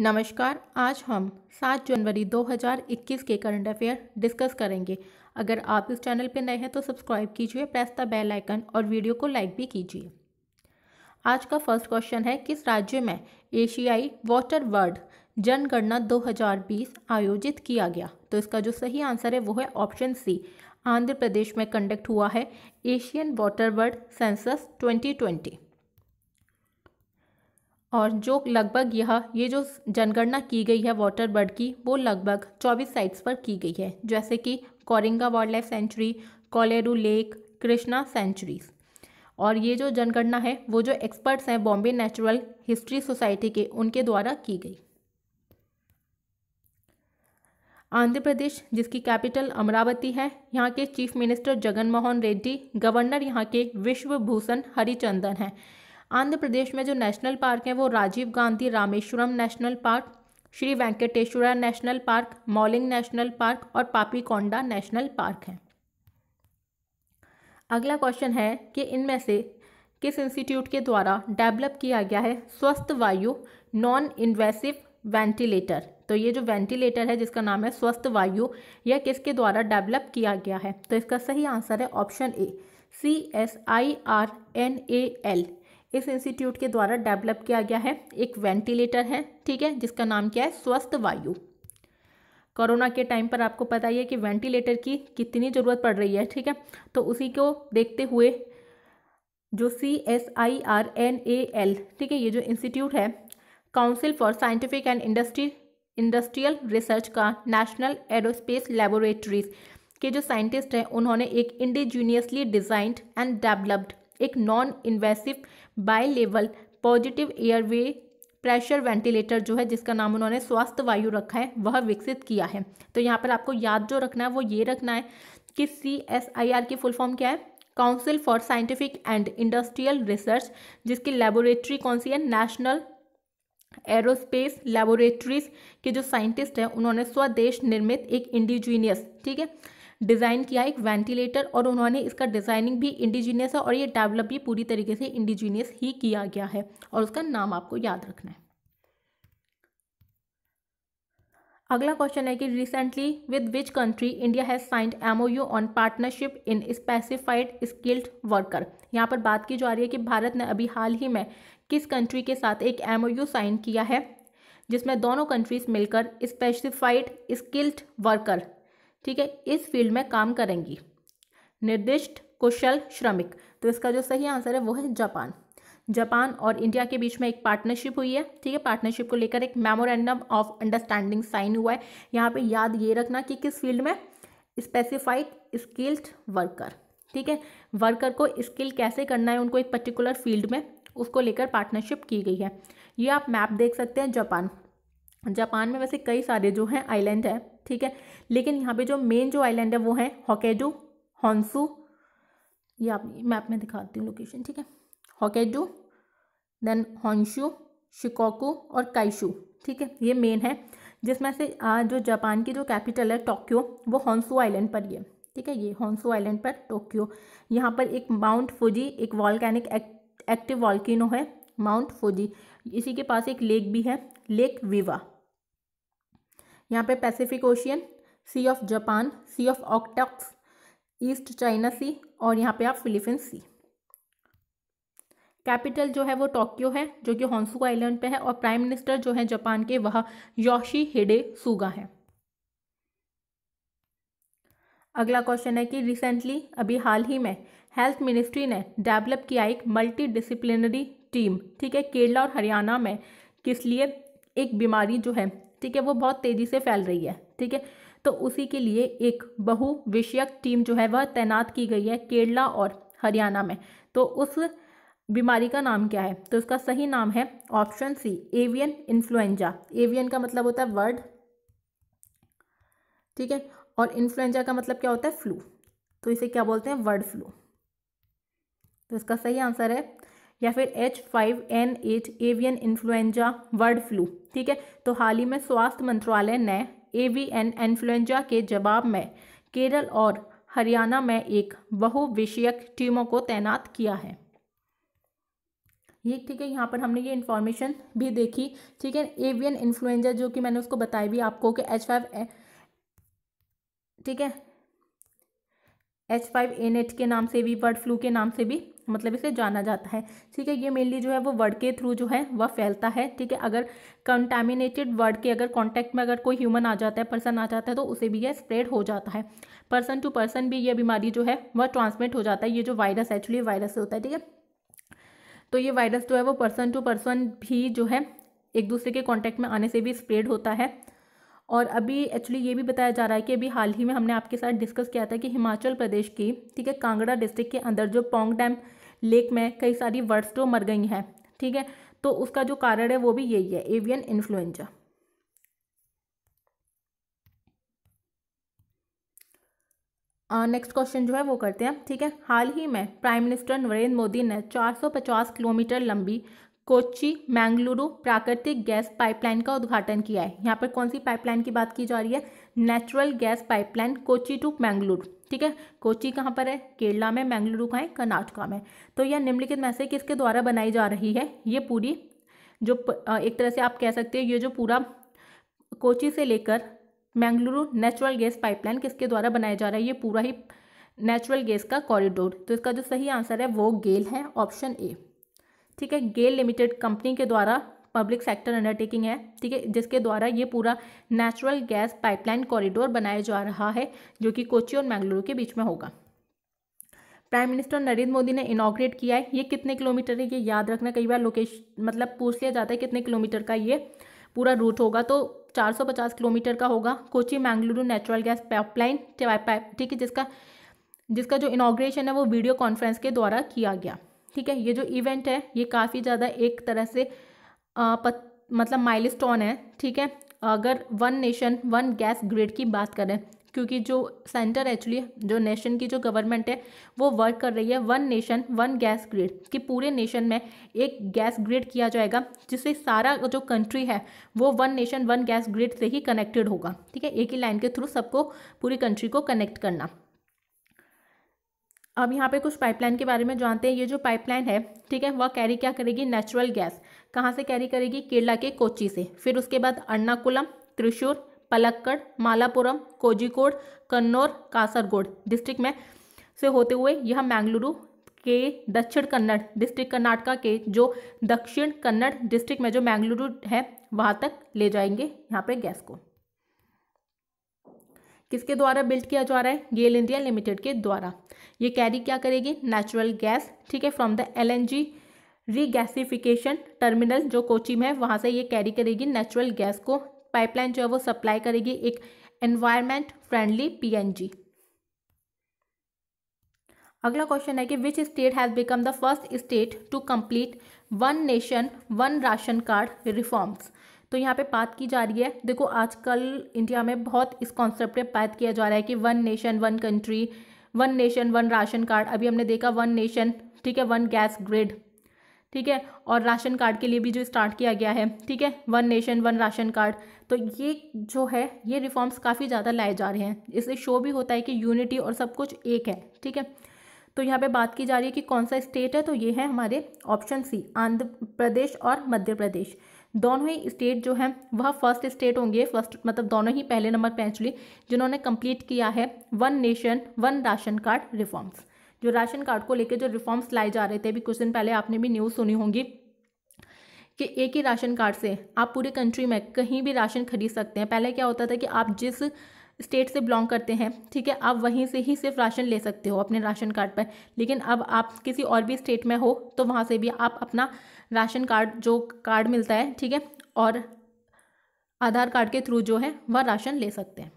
नमस्कार आज हम 7 जनवरी 2021 के करंट अफेयर डिस्कस करेंगे अगर आप इस चैनल पर नए हैं तो सब्सक्राइब कीजिए प्रेस द बेल आइकन और वीडियो को लाइक भी कीजिए आज का फर्स्ट क्वेश्चन है किस राज्य में एशियाई वाटर वर्ल्ड जनगणना 2020 आयोजित किया गया तो इसका जो सही आंसर है वो है ऑप्शन सी आंध्र प्रदेश में कंडक्ट हुआ है Asian water world census twenty और जो लगभग यह ये जो जनगणना की गई है वाटर बर्ड की वो लगभग 24 साइट्स पर की गई है जैसे कि Coringa wildlife sanctuary Kolleru lake Krishna sanctuaries और ये जो जनगणना है वो जो एक्सपर्ट्स हैं बॉम्बे नेचुरल हिस्ट्री सोसाइटी के उनके द्वारा की गई आंध्र प्रदेश जिसकी कैपिटल अमरावती है यहाँ के chief minister Jaganmohan Reddy governor यहाँ के विश्वभूषण हरिचंदन हैं आंध्र प्रदेश में जो नेशनल पार्क हैं वो Rajiv Gandhi Rameswaram national park Shri Venkateswara national park मॉलिंग नेशनल पार्क और पापीकोंडा नेशनल पार्क हैं अगला क्वेश्चन है कि इनमें से किस इंस्टीट्यूट के द्वारा डेवलप किया गया है स्वस्थ वायु नॉन इन्वेसिव वेंटिलेटर तो ये जो वेंटिलेटर है जिसका नाम है स्वस्थ वायु यह किसके द्वारा डेवलप किया गया है तो इसका सही आंसर है option A C S I R N A L इस इंस्टीट्यूट के द्वारा डेवलप किया गया है एक वेंटिलेटर है ठीक है जिसका नाम क्या है स्वस्थ वायु कोरोना के टाइम पर आपको पता ही है कि वेंटिलेटर की कितनी ज़रूरत पड़ रही है ठीक है तो उसी को देखते हुए जो C S I R N A L ठीक है ये जो इंस्टीट्यूट है council for scientific and industry industrial research का नेशनल एरोस्पेस लेबोरेटरीज के जो साइंटिस्ट हैं उन्होंने एक इंडिजीनियसली डिज़ाइंड एंड डेवलप्ड एक non invasive bi level positive airway pressure ventilator जो है जिसका नाम उन्होंने स्वास्थ्य वायु रखा है वह विकसित किया है तो यहाँ पर आपको याद जो रखना है वो ये रखना है कि सी एस आई आर की फुल फॉर्म क्या है council for scientific and industrial research जिसकी लेबोरेटरी कौन सी है नेशनल एरोस्पेस लेबोरेटरीज के जो साइंटिस्ट हैं उन्होंने स्वदेश निर्मित एक इंडिजीनियस ठीक है डिज़ाइन किया एक वेंटिलेटर और उन्होंने इसका डिज़ाइनिंग भी इंडिजीनियस है और ये डेवलप भी पूरी तरीके से इंडिजीनियस ही किया गया है और उसका नाम आपको याद रखना है अगला क्वेश्चन है कि recently with which country India has signed M on partnership in specified skilled worker यहाँ पर बात की जा रही है कि भारत ने अभी हाल ही में किस कंट्री के साथ एक एम साइन किया है जिसमें दोनों कंट्रीज मिलकर स्पेसिफाइड स्किल्ड वर्कर ठीक है इस फील्ड में काम करेंगी निर्दिष्ट कुशल श्रमिक तो इसका जो सही आंसर है वो है जापान जापान और इंडिया के बीच में एक पार्टनरशिप हुई है ठीक है पार्टनरशिप को लेकर एक मेमोरेंडम ऑफ अंडरस्टैंडिंग साइन हुआ है यहाँ पे याद ये रखना कि किस फील्ड में स्पेसिफाइड स्किल्ड वर्कर ठीक है वर्कर को स्किल कैसे करना है उनको एक पर्टिकुलर फील्ड में उसको लेकर पार्टनरशिप की गई है ये आप मैप देख सकते हैं जापान जापान में वैसे कई सारे जो हैं आइलैंड है ठीक है लेकिन यहाँ पे जो मेन जो आइलैंड है वो है हॉकेडो हॉन्सू ये आप मैप में दिखाती हूँ लोकेशन ठीक है हॉकेडो देन हॉन्शू शिकोकू और काइशू ठीक है ये मेन है जिसमें से आज जो जापान की जो कैपिटल है टोक्यो वो हॉन्सू आइलैंड पर ही है ठीक है ये हॉन्सू आइलैंड पर टोक्यो यहाँ पर एक माउंट फुजी एक वॉल्केनिक एक्टिव वॉल्किनो है माउंट फोजी इसी के पास एक लेक भी है लेक विवा यहाँ पे Pacific Ocean sea of Japan sea of Okhotsk East China sea और यहाँ पे आप फिलीपींस सी कैपिटल जो है वो टोक्यो है जो कि हॉन्सू आइलैंड पे है और प्राइम मिनिस्टर जो है जापान के वह योशी हिडे सुगा है अगला क्वेश्चन है कि रिसेंटली अभी हाल ही में हेल्थ मिनिस्ट्री ने डेवलप किया एक मल्टी डिसिप्लिनरी टीम ठीक है केरला और हरियाणा में किस लिए एक बीमारी जो है ठीक है वो बहुत तेज़ी से फैल रही है ठीक है तो उसी के लिए एक बहु विषयक टीम जो है वह तैनात की गई है केरला और हरियाणा में तो उस बीमारी का नाम क्या है तो उसका सही नाम है option C avian influenza avian का मतलब होता है वर्ड ठीक है और इन्फ्लुएंजा का मतलब क्या होता है फ्लू तो इसे क्या बोलते हैं वर्ड फ्लू तो इसका सही आंसर है या फिर H five N eight avian influenza bird flu ठीक है तो हाल ही में स्वास्थ्य मंत्रालय ने एवीएन इन्फ्लुएंजा के जवाब में केरल और हरियाणा में एक बहुविषयक टीमों को तैनात किया है ये ठीक है यहाँ पर हमने ये इन्फॉर्मेशन भी देखी ठीक है एवियन इन्फ्लुएंजा जो कि मैंने उसको बताई भी आपको कि एच फाइव ठीक है एच फाइव एन एट के नाम से भी बर्ड फ्लू के नाम से भी मतलब इसे जाना जाता है ठीक है ये मेनली जो है वो वर्ड के थ्रू जो है वह फैलता है ठीक है अगर कंटामिनेटेड वर्ड के अगर कॉन्टैक्ट में अगर कोई ह्यूमन आ जाता है पर्सन आ जाता है तो उसे भी यह स्प्रेड हो जाता है पर्सन टू पर्सन भी यह बीमारी जो है वह ट्रांसमिट हो जाता है ये जो वायरस एक्चुअली वायरस से होता है ठीक है तो ये वायरस जो है वो पर्सन टू पर्सन भी जो है एक दूसरे के कांटेक्ट में आने से भी स्प्रेड होता है और अभी एक्चुअली ये भी बताया जा रहा है कि अभी हाल ही में हमने आपके साथ डिस्कस किया था कि हिमाचल प्रदेश की ठीक है कांगड़ा डिस्ट्रिक्ट के अंदर जो पोंग डैम लेक में कई सारी वर्ड्स तो मर गई हैं ठीक है तो उसका जो कारण है वो भी यही है एवियन इन्फ्लुएंजा नेक्स्ट क्वेश्चन जो है वो करते हैं ठीक है हाल ही में प्राइम मिनिस्टर नरेंद्र मोदी ने 450 किलोमीटर लंबी कोची मैंगलुरु प्राकृतिक गैस पाइपलाइन का उद्घाटन किया है यहाँ पर कौन सी पाइपलाइन की बात की जा रही है natural gas pipeline Kochi to Mangaluru ठीक है कोची कहाँ पर है केरला में मैंगलुरु कहाँ है कर्नाटका में तो यह निम्नलिखित में से किसके द्वारा बनाई जा रही है ये पूरी जो एक तरह से आप कह सकते हो ये जो पूरा कोची से लेकर मैंगलुरु नेचुरल गैस पाइपलाइन किसके द्वारा बनाया जा रहा है ये पूरा ही नेचुरल गैस का कॉरिडोर तो इसका जो सही आंसर है वो गेल है ऑप्शन ए ठीक है गेल लिमिटेड कंपनी के द्वारा पब्लिक सेक्टर अंडरटेकिंग है ठीक है जिसके द्वारा ये पूरा नेचुरल गैस पाइपलाइन कॉरिडोर बनाया जा रहा है जो कि कोची और मैंगलुरु के बीच में होगा प्राइम मिनिस्टर नरेंद्र मोदी ने इनाग्रेट किया है ये कितने किलोमीटर है ये याद रखना कई बार लोकेश मतलब पूछ लिया जाता है कितने किलोमीटर का ये पूरा रूट होगा तो 450 किलोमीटर का होगा Kochi Mangaluru natural gas pipeline ठीक है जिसका जिसका जो इनाग्रेशन है वो वीडियो कॉन्फ्रेंस के द्वारा किया गया ठीक है ये जो इवेंट है ये काफ़ी ज़्यादा एक तरह से मतलब माइलस्टोन है ठीक है अगर one nation one gas grid की बात करें क्योंकि जो सेंटर एक्चुअली जो नेशन की जो गवर्नमेंट है वो वर्क कर रही है one nation one gas grid कि पूरे नेशन में एक गैस ग्रिड किया जाएगा जिससे सारा जो कंट्री है वो one nation one gas grid से ही कनेक्टेड होगा ठीक है एक ही लाइन के थ्रू सबको पूरी कंट्री को कनेक्ट करना अब यहाँ पे कुछ पाइपलाइन के बारे में जानते हैं ये जो पाइपलाइन है ठीक है वह कैरी क्या करेगी नेचुरल गैस कहाँ से कैरी करेगी केरला के कोची से फिर उसके बाद अर्नाकुलम त्रिशूर पलक्कड़ मालापुरम कोजिकोड कन्नौर कासरगोड डिस्ट्रिक्ट में से होते हुए यह मैंगलुरु के दक्षिण कन्नड़ डिस्ट्रिक्ट कर्नाटका के जो दक्षिण कन्नड़ डिस्ट्रिक्ट में जो मैंगलुरु है वहाँ तक ले जाएंगे यहाँ पे गैस को किसके द्वारा बिल्ड किया जा रहा है गेल इंडिया लिमिटेड के द्वारा ये कैरी क्या करेगी नेचुरल गैस ठीक है from the L N G regasification terminal जो कोची में है वहाँ से ये कैरी करेगी नेचुरल गैस को पाइपलाइन जो है वो सप्लाई करेगी एक एनवायरमेंट फ्रेंडली पीएनजी अगला क्वेश्चन है कि which state has become the first state to complete one nation one ration card reforms तो यहाँ पे बात की जा रही है देखो आजकल इंडिया में बहुत इस कॉन्सेप्ट पे बात किया जा रहा है कि one nation one country one nation one ration card अभी हमने देखा वन नेशन ठीक है वन गैस ग्रिड ठीक है और राशन कार्ड के लिए भी जो स्टार्ट किया गया है ठीक है one nation one ration card तो ये जो है ये रिफॉर्म्स काफ़ी ज़्यादा लाए जा रहे हैं इससे शो भी होता है कि यूनिटी और सब कुछ एक है ठीक है तो यहाँ पे बात की जा रही है कि कौन सा स्टेट है तो ये है हमारे ऑप्शन सी आंध्र प्रदेश और मध्य प्रदेश दोनों ही स्टेट जो हैं वह फर्स्ट स्टेट होंगे फर्स्ट मतलब दोनों ही पहले नंबर पर एक्चुअली जिन्होंने कंप्लीट किया है one nation one ration card reforms जो राशन कार्ड को लेकर जो रिफॉर्म्स लाए जा रहे थे अभी कुछ दिन पहले आपने भी न्यूज़ सुनी होंगी कि एक ही राशन कार्ड से आप पूरे कंट्री में कहीं भी राशन खरीद सकते हैं पहले क्या होता था कि आप जिस स्टेट से बिलोंग करते हैं ठीक है आप वहीं से ही सिर्फ राशन ले सकते हो अपने राशन कार्ड पर लेकिन अब आप किसी और भी स्टेट में हो तो वहाँ से भी आप अपना राशन कार्ड जो कार्ड मिलता है ठीक है और आधार कार्ड के थ्रू जो है वह राशन ले सकते हैं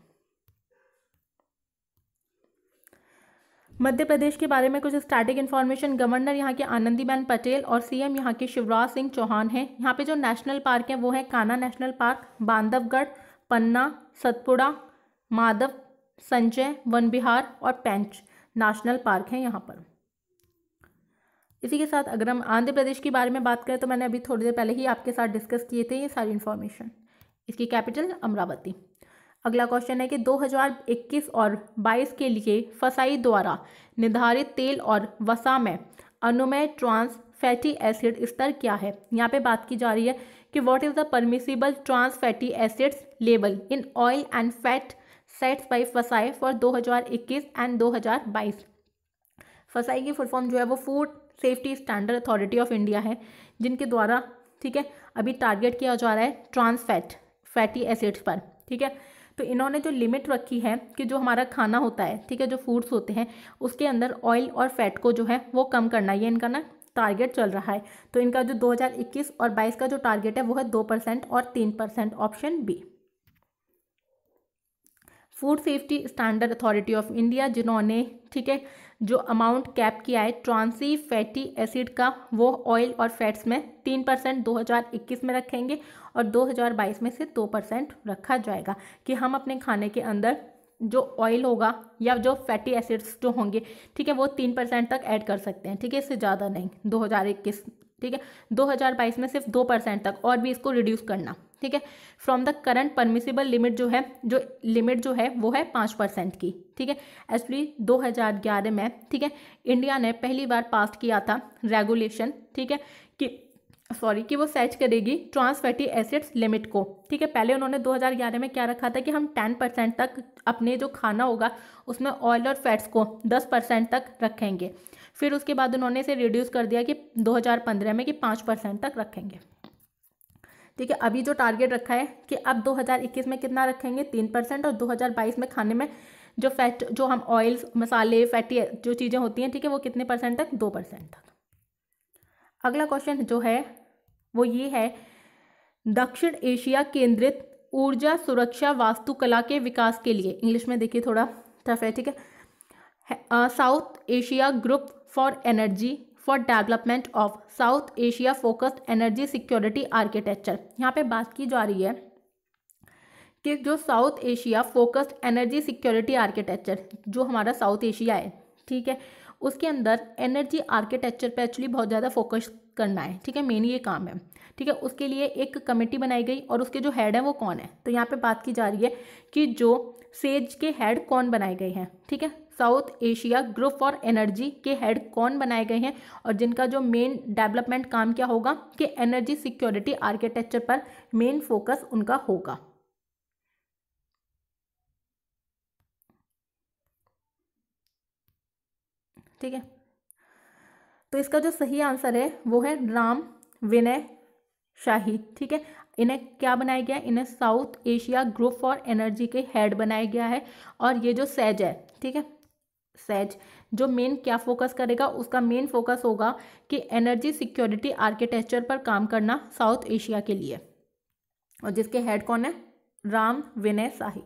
मध्य प्रदेश के बारे में कुछ स्टैटिक इन्फॉर्मेशन गवर्नर यहाँ के आनंदीबेन पटेल और सीएम यहाँ के शिवराज सिंह चौहान हैं यहाँ पे जो नेशनल पार्क हैं वो है काना नेशनल पार्क बांधवगढ़ पन्ना सतपुड़ा माधव संजय वन बिहार और पेंच नेशनल पार्क हैं यहाँ पर इसी के साथ अगर हम आंध्र प्रदेश के बारे में बात करें तो मैंने अभी थोड़ी देर पहले ही आपके साथ डिस्कस किए थे ये सारी इन्फॉर्मेशन इसकी कैपिटल अमरावती अगला क्वेश्चन है कि 2021 और 22 के लिए फसाई द्वारा निर्धारित तेल और वसा में अनुमय ट्रांस फैटी एसिड स्तर क्या है यहाँ पे बात की जा रही है कि what is the permissible trans fatty acids level in oil and fat sets by FSSAI for 2021 and 2022 FSSAI की फुल फॉर्म जो है वो Food Safety Standard Authority of India है जिनके द्वारा ठीक है अभी टारगेट किया जा रहा है ट्रांस फैट फैटी एसिड्स पर ठीक है तो इन्होंने जो लिमिट रखी है कि जो हमारा खाना होता है ठीक है जो फूड्स होते हैं उसके अंदर ऑयल और फैट को जो है वो कम करना ये इनका ना टारगेट चल रहा है तो इनका जो 2021 और 22 का जो टारगेट है वो है दो परसेंट और तीन percent option B Food Safety Standard Authority of India जिन्होंने ठीक है जो अमाउंट कैप किया है ट्रांसी फैटी एसिड का वो ऑयल और फैट्स में तीन परसेंट दो हज़ार इक्कीस में रखेंगे और दो हज़ार बाईस में से दो परसेंट रखा जाएगा कि हम अपने खाने के अंदर जो ऑयल होगा या जो फैटी एसिड्स जो होंगे ठीक है वो तीन परसेंट तक ऐड कर सकते हैं ठीक है इससे ज़्यादा नहीं दो हज़ार इक्कीस ठीक है दो हज़ार बाईस में सिर्फ दो परसेंट तक और भी इसको रिड्यूस करना ठीक है from the current permissible limit जो है जो लिमिट जो है वो है पाँच परसेंट की ठीक है एक्चुअली 2011 में ठीक है इंडिया ने पहली बार पास किया था रेगुलेशन ठीक है कि सॉरी कि वो सेट करेगी ट्रांस फैटी एसिड्स लिमिट को ठीक है पहले उन्होंने 2011 में क्या रखा था कि हम 10 परसेंट तक अपने जो खाना होगा उसमें ऑयल और फैट्स को 10 परसेंट तक रखेंगे फिर उसके बाद उन्होंने इसे रिड्यूस कर दिया कि 2015 में कि 5 परसेंट तक रखेंगे ठीक है अभी जो टारगेट रखा है कि अब 2021 में कितना रखेंगे तीन परसेंट और 2022 में खाने में जो फैट जो हम ऑयल्स मसाले फैटी जो चीज़ें होती हैं ठीक है वो कितने परसेंट तक दो परसेंट तक अगला क्वेश्चन जो है वो ये है दक्षिण एशिया केंद्रित ऊर्जा सुरक्षा वास्तुकला के विकास के लिए इंग्लिश में देखिए थोड़ा टफ है ठीक है South Asia Group for Energy for development of South Asia focused energy security architecture यहाँ पे बात की जा रही है कि जो South Asia focused energy security architecture जो हमारा साउथ एशिया है ठीक है उसके अंदर एनर्जी आर्किटेक्चर पे एक्चुअली बहुत ज़्यादा फोकस करना है ठीक है मेन ये काम है ठीक है उसके लिए एक कमेटी बनाई गई और उसके जो हेड हैं वो कौन है तो यहाँ पे बात की जा रही है कि जो सेज के हेड कौन बनाए गए हैं ठीक है South Asia Group for Energy के हेड कौन बनाए गए हैं और जिनका जो मेन डेवलपमेंट काम क्या होगा कि एनर्जी सिक्योरिटी आर्किटेक्चर पर मेन फोकस उनका होगा ठीक है तो इसका जो सही आंसर है वो है राम विनय शाही ठीक है इन्हें क्या बनाया गया इन्हें South Asia Group for Energy के हेड बनाया गया है और ये जो सैज है ठीक है सैज जो मेन क्या फोकस करेगा उसका मेन फोकस होगा कि एनर्जी सिक्योरिटी आर्किटेक्चर पर काम करना साउथ एशिया के लिए और जिसके हेड कौन है राम विनय साहि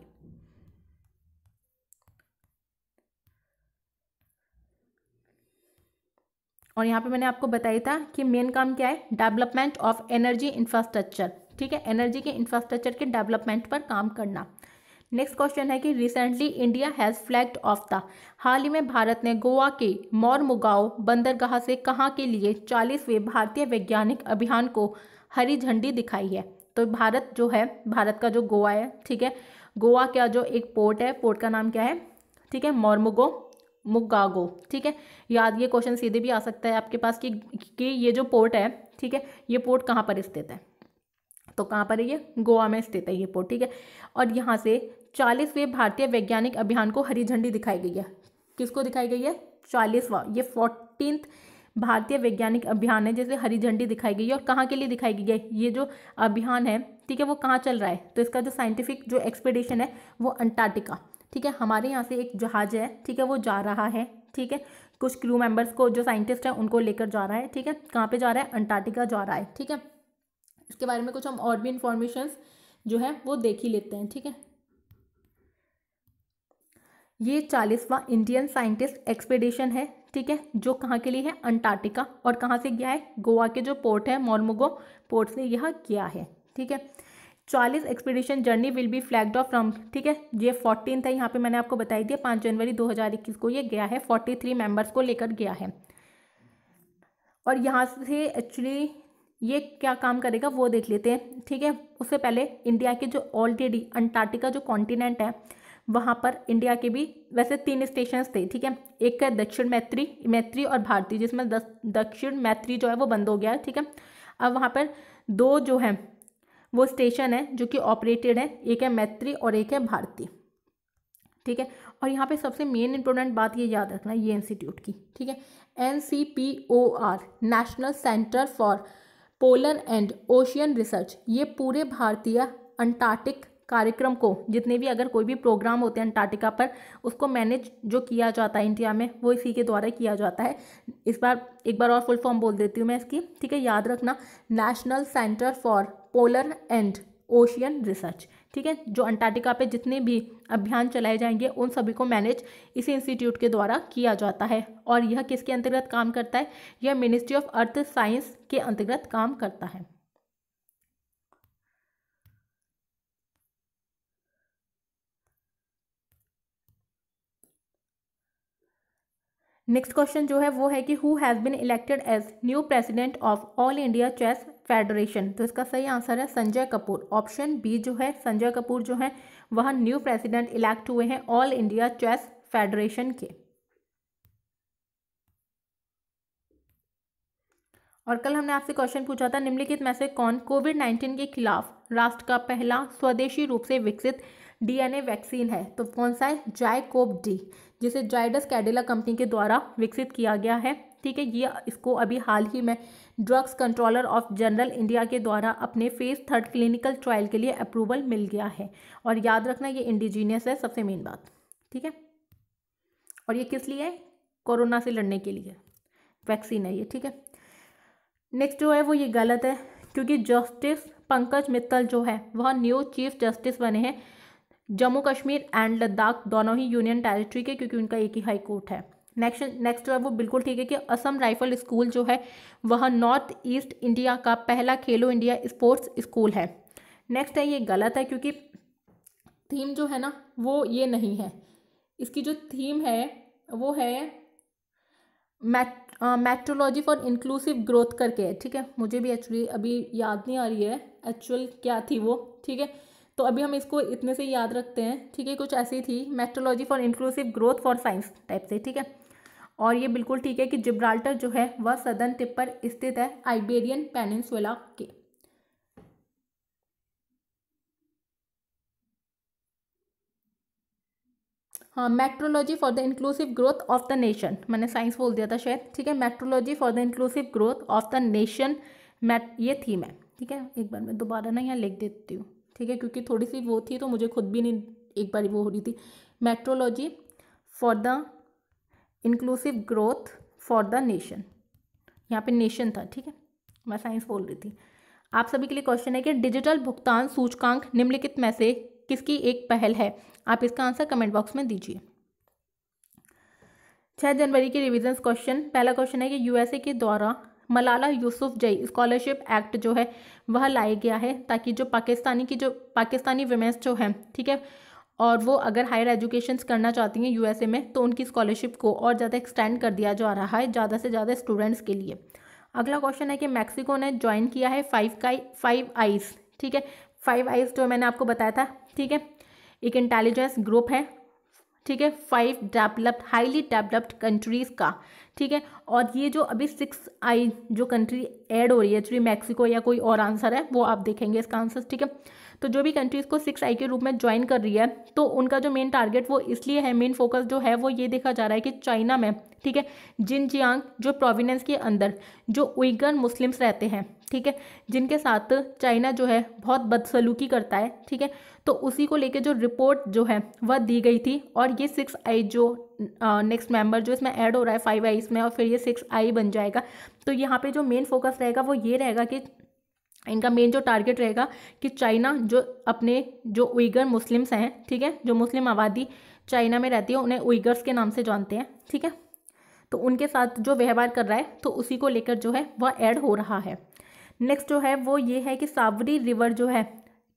और यहाँ पे मैंने आपको बताया था कि मेन काम क्या है डेवलपमेंट ऑफ एनर्जी इंफ्रास्ट्रक्चर ठीक है एनर्जी के इंफ्रास्ट्रक्चर के डेवलपमेंट पर काम करना नेक्स्ट क्वेश्चन है कि recently India has flagged off the हाल ही में भारत ने गोवा के मोरमुगाओ बंदरगाह से कहाँ के लिए चालीसवें भारतीय वैज्ञानिक अभियान को हरी झंडी दिखाई है तो भारत जो है भारत का जो गोवा है ठीक है गोवा का जो एक पोर्ट है पोर्ट का नाम क्या है ठीक है मोरमुगो मुगागो ठीक है याद ये क्वेश्चन सीधे भी आ सकता है आपके पास कि कि ये जो पोर्ट है ठीक है ये पोर्ट कहाँ पर स्थित है तो कहाँ पर है ये गोवा में स्थित है ये पोर्ट ठीक है और यहाँ से चालीसवें भारतीय वैज्ञानिक अभियान को हरी झंडी दिखाई गई है किसको दिखाई गई है चालीसवा ये फोर्टीन भारतीय वैज्ञानिक अभियान है जैसे हरी झंडी दिखाई गई है और कहाँ के लिए दिखाई गई है ये जो अभियान है ठीक है वो कहाँ चल रहा है तो इसका जो साइंटिफिक जो एक्सपेडिशन है वो अंटार्कटिका ठीक है हमारे यहाँ से एक जहाज है ठीक है वो जा रहा है ठीक है कुछ क्रू मेंबर्स को जो साइंटिस्ट हैं उनको लेकर जा रहा है ठीक है कहाँ पर जा रहा है अंटार्टिका जा रहा है ठीक है इसके बारे में कुछ हम और भी इन्फॉर्मेशन जो है वो देख ही लेते हैं ठीक है ये चालीसवा इंडियन साइंटिस्ट एक्सपेडिशन है ठीक है जो कहाँ के लिए है अंटार्कटिका और कहाँ से गया है गोवा के जो पोर्ट है मोरमुगो पोर्ट से यह गया है ठीक है चालीस expedition journey will be flagged off from ठीक है ये फोर्टीन था यहाँ पे मैंने आपको बताई दिया पाँच जनवरी 2021 को ये गया है फोर्टी थ्री मेम्बर्स को लेकर गया है और यहाँ से एक्चुअली ये क्या काम करेगा वो देख लेते हैं ठीक है उससे पहले इंडिया के जो ऑलरेडी अंटार्कटिका जो कॉन्टिनेंट है वहाँ पर इंडिया के भी वैसे तीन स्टेशन थे ठीक है एक है दक्षिण मैत्री मैत्री और भारती जिसमें दक्षिण मैत्री जो है वो बंद हो गया है ठीक है अब वहाँ पर दो जो है वो स्टेशन है जो कि ऑपरेटेड है एक है मैत्री और एक है भारती ठीक है और यहाँ पे सबसे मेन इंपॉर्टेंट बात ये याद रखना ये इंस्टीट्यूट की ठीक है N C P O R National Centre for Polar and Ocean Research ये पूरे भारतीय अंटार्कटिक कार्यक्रम को जितने भी अगर कोई भी प्रोग्राम होते हैं अंटार्कटिका पर उसको मैनेज जो किया जाता है इंडिया में वो इसी के द्वारा किया जाता है इस बार एक बार और फुल फॉर्म बोल देती हूँ मैं इसकी ठीक है याद रखना National Centre for Polar and Ocean Research ठीक है जो अंटार्कटिका पे जितने भी अभियान चलाए जाएंगे उन सभी को मैनेज इसी इंस्टीट्यूट के द्वारा किया जाता है और यह किसके अंतर्गत काम करता है यह मिनिस्ट्री ऑफ अर्थ साइंस के अंतर्गत काम करता है नेक्स्ट क्वेश्चन जो है वो है कि who has been elected as new president of All India Chess Federation तो इसका सही आंसर है संजय कपूर ऑप्शन बी जो है संजय कपूर जो है वह न्यू प्रेसिडेंट इलेक्ट हुए हैं ऑल इंडिया चेस फेडरेशन के और कल हमने आपसे क्वेश्चन पूछा था निम्नलिखित में से कौन कोविड नाइन्टीन के खिलाफ राष्ट्र का पहला स्वदेशी रूप से विकसित डीएनए वैक्सीन है तो कौन सा है जायकोब डी जिसे जाइडस कैडिला कंपनी के द्वारा विकसित किया गया है ठीक है ये इसको अभी हाल ही में Drugs Controller of General India के द्वारा अपने फेज थर्ड क्लिनिकल ट्रायल के लिए अप्रूवल मिल गया है और याद रखना ये इंडिजीनियस है सबसे मेन बात ठीक है और ये किस लिए है कोरोना से लड़ने के लिए वैक्सीन है ये ठीक है नेक्स्ट जो है वो ये गलत है क्योंकि जस्टिस पंकज मित्तल जो है वह न्यू चीफ जस्टिस बने हैं जम्मू कश्मीर एंड लद्दाख दोनों ही यूनियन टेरिटरी के क्योंकि उनका एक ही हाई कोर्ट है नेक्स्ट नेक्स्ट जो है वो बिल्कुल ठीक है कि असम राइफल स्कूल जो है वह नॉर्थ ईस्ट इंडिया का पहला खेलो इंडिया स्पोर्ट्स स्कूल है नेक्स्ट है ये गलत है क्योंकि थीम जो है ना वो ये नहीं है इसकी जो थीम है वो है metrology metrology for inclusive growth करके ठीक है मुझे भी एक्चुअली अभी याद नहीं आ रही है एक्चुअल क्या थी वो ठीक है तो अभी हम इसको इतने से याद रखते हैं ठीक है कुछ ऐसी थी metrology for inclusive growth for science type से ठीक है और ये बिल्कुल ठीक है कि जिब्राल्टर जो है वह सदन टिप पर स्थित है आइबेरियन पेनिनसुला के हाँ metrology for the inclusive growth of the nation मैंने साइंस बोल दिया था शायद ठीक है metrology for the inclusive growth of the nation मैट ये थीम है ठीक है एक बार मैं दोबारा ना यहाँ लिख देती हूँ ठीक है क्योंकि थोड़ी सी वो थी तो मुझे खुद भी नहीं एक बार वो हो रही थी metrology for the inclusive growth for the nation यहाँ पे नेशन था ठीक है मैं साइंस बोल रही थी आप सभी के लिए क्वेश्चन है कि डिजिटल भुगतान सूचकांक निम्नलिखित में से किसकी एक पहल है आप इसका आंसर कमेंट बॉक्स में दीजिए छः जनवरी के रिविजन क्वेश्चन पहला क्वेश्चन है कि यूएसए के द्वारा मलाला यूसुफ जई स्कॉलरशिप एक्ट जो है वह लाया गया है ताकि जो पाकिस्तानी की जो पाकिस्तानी वेमेंस जो हैं ठीक है और वो अगर हायर एजुकेशन करना चाहती हैं यूएसए में तो उनकी स्कॉलरशिप को और ज़्यादा एक्सटेंड कर दिया जा रहा है ज़्यादा से ज़्यादा स्टूडेंट्स के लिए अगला क्वेश्चन है कि मैक्सिको ने ज्वाइन किया है फाइव का फाइव आइज ठीक है फाइव आइज जो मैंने आपको बताया था ठीक है एक इंटेलिजेंस ग्रुप है ठीक है five developed highly developed countries का ठीक है और ये जो अभी सिक्स आई जो कंट्री ऐड हो रही है एक्चुअली मैक्सिको या कोई और आंसर है वो आप देखेंगे इसका आंसर ठीक है तो जो भी कंट्रीज़ को सिक्स आई के रूप में ज्वाइन कर रही है तो उनका जो मेन टारगेट वो इसलिए है मेन फोकस जो है वो ये देखा जा रहा है कि चाइना में ठीक है जिनजियांग जो प्रोविनेंस के अंदर जो उइगर मुस्लिम्स रहते हैं ठीक है जिनके साथ चाइना जो है बहुत बदसलूकी करता है ठीक है तो उसी को लेके जो रिपोर्ट जो है वह दी गई थी और ये सिक्स आई जो नेक्स्ट मेंबर जो इसमें ऐड हो रहा है फाइव आईज में और फिर ये सिक्स आई बन जाएगा तो यहाँ पे जो मेन फोकस रहेगा वो ये रहेगा कि इनका मेन जो टारगेट रहेगा कि चाइना जो अपने जो उइगर मुस्लिम्स हैं ठीक है जो मुस्लिम आबादी चाइना में रहती है उन्हें उइगर्स के नाम से जानते हैं ठीक है तो उनके साथ जो व्यवहार कर रहा है तो उसी को लेकर जो है वह ऐड हो रहा है नेक्स्ट जो है वो ये है कि सावरी रिवर जो है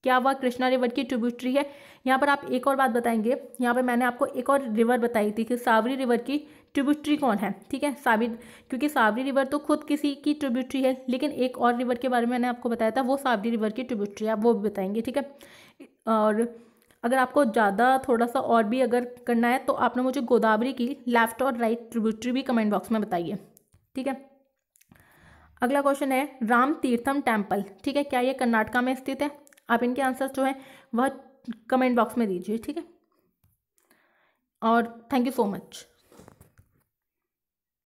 क्या वह कृष्णा रिवर की ट्रिब्यूटरी है यहाँ पर आप एक और बात बताएंगे यहाँ पर मैंने आपको एक और रिवर बताई थी कि सावरी रिवर की ट्रिब्यूटरी कौन है ठीक है साबित क्योंकि साबरी रिवर तो खुद किसी की ट्रिब्यूटरी है लेकिन एक और रिवर के बारे में मैंने आपको बताया था वो साबरी रिवर की ट्रिब्यूटरी है आप वो भी बताएंगे ठीक है और अगर आपको ज़्यादा थोड़ा सा और भी अगर करना है तो आपने मुझे गोदावरी की लेफ्ट और राइट ट्रिब्यूटरी भी कमेंट बॉक्स में बताइए ठीक है अगला क्वेश्चन है राम तीर्थम टेम्पल ठीक है क्या ये कर्नाटका में स्थित है आप इनके आंसर जो है वह कमेंट बॉक्स में दीजिए ठीक है और थैंक यू सो मच